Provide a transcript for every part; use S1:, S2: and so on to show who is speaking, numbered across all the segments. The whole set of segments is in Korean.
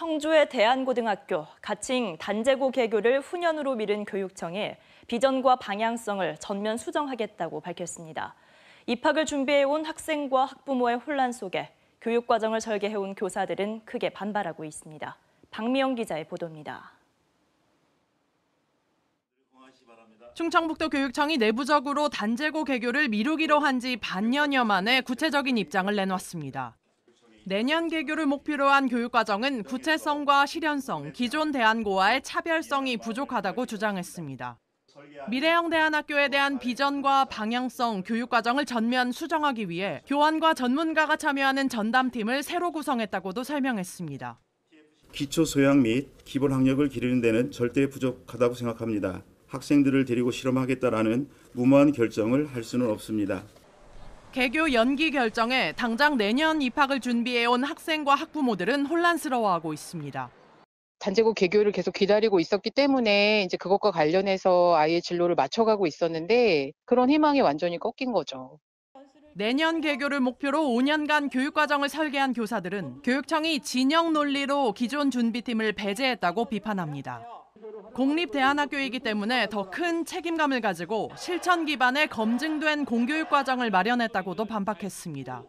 S1: 청주의 대한고등학교 가칭 단재고 개교를 후년으로 미룬 교육청에 비전과 방향성을 전면 수정하겠다고 밝혔습니다. 입학을 준비해온 학생과 학부모의 혼란 속에 교육과정을 설계해온 교사들은 크게 반발하고 있습니다. 박미영 기자의 보도입니다.
S2: 충청북도 교육청이 내부적으로 단재고 개교를 미루기로 한 지 반년여 만에 구체적인 입장을 내놨습니다 내년 개교를 목표로 한 교육과정은 구체성과 실현성, 기존 대안고와의 차별성이 부족하다고 주장했습니다. 미래형 대안학교에 대한 비전과 방향성, 교육과정을 전면 수정하기 위해 교환과 전문가가 참여하는 전담팀을 새로 구성했다고도 설명했습니다.
S3: 기초 소양 및 기본 학력을 기르는 데는 절대 부족하다고 생각합니다. 학생들을 데리고 실험하겠다라는 무모한 결정을 할 수는 없습니다.
S2: 개교 연기 결정에 당장 내년 입학을 준비해온 학생과 학부모들은 혼란스러워하고
S4: 있습니다. 단제고 개교를 계속 기다리고 있었기 때문에 이제 그것과 관련해서 아이의 진로를 맞춰가고 있었는데 그런 희망이 완전히 꺾인 거죠.
S2: 내년 개교를 목표로 5년간 교육과정을 설계한 교사들은 교육청이 진영 논리로 기존 준비팀을 배제했다고 비판합니다. 공립대안학교이기 때문에 더 큰 책임감을 가지고 실천 기반의 검증된 공교육 과정을 마련했다고도
S5: 반박했습니다.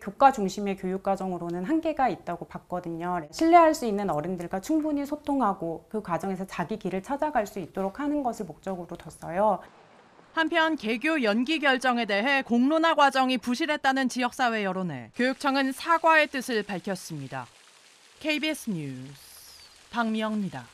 S5: 교과 중심의 교육 과정으로는 한계가 있다고 봤거든요. 신뢰할 수 있는 어른들과 충분히 소통하고 그 과정에서 자기 길을 찾아갈 수 있도록 하는 것을 목적으로 뒀어요.
S2: 한편 개교 연기 결정에 대해 공론화 과정이 부실했다는 지역사회 여론에 교육청은 사과의 뜻을 밝혔습니다. KBS 뉴스 박미영입니다.